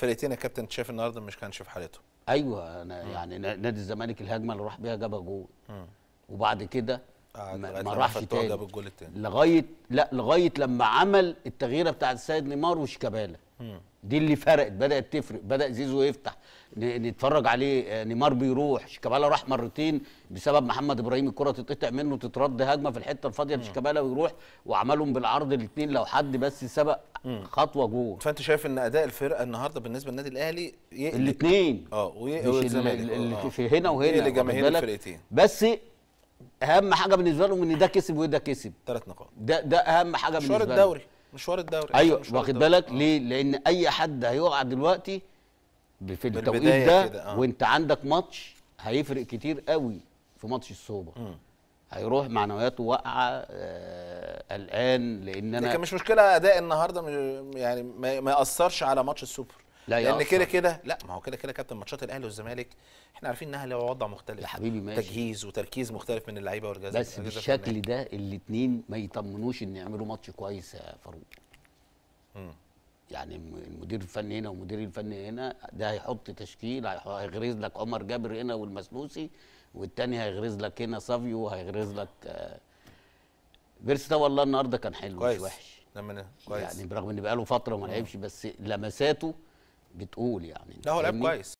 فرقتين يا كابتن انت شايف النهارده مش كانش في حالته ايوه انا م. يعني نادي الزمالك الهجمه اللي راح بيها جاب جول وبعد كده ما, راحش تاني جاب الجول التاني لغايه لا لغايه لما عمل التغييره بتاعت السيد نيمار وشيكابالا دي اللي فرقت بدات تفرق بدا زيزو يفتح نتفرج عليه آه، نيمار بيروح شيكابالا راح مرتين بسبب محمد ابراهيم الكره تتقطع منه تترد هجمه في الحته الفاضيه لشيكابالا ويروح وعملهم بالعرض الاثنين لو حد بس سبق خطوه جوه فانت شايف ان اداء الفرقه النهارده بالنسبه للنادي الاهلي الاثنين اه والزمالك آه. في هنا وهنا جماهير الفرقتين بس اهم حاجه بالنسبه لهم ان ده كسب وده كسب ثلاث نقاط ده ده اهم حاجه بالنسبه لهم الدوري مشوار الدوري ايوه واخد بالك ليه آه. لان اي حد هيقع دلوقتي في التوقيت ده آه. وانت عندك ماتش هيفرق كتير قوي في ماتش السوبر هيروح معنوياته واقعه آه، قلقان لان انا لكن مش مشكله اداء النهارده يعني ما ياثرش على ماتش السوبر لا لان كده كده لا ما هو كده كده كابتن ماتشات الاهلي والزمالك احنا عارفين انها له وضع مختلف يا حبيبي ماشي تجهيز وتركيز مختلف من اللعيبه والجزاء بس بالشكل ده الاثنين ما يطمنوش ان يعملوا ماتش كويس يا فاروق يعني المدير الفني هنا والمدير الفني هنا ده هيحط تشكيل هيغرز لك عمر جابر هنا والمسنوسي والتاني هيغرز لك هنا سافيو وهيغرز لك آه، بيرس ده والله النهارده كان حلو مش وحش لما كويس يعني برغم ان بقاله فتره ما لعبش بس لمساته بتقول يعني لا هو لعب كويس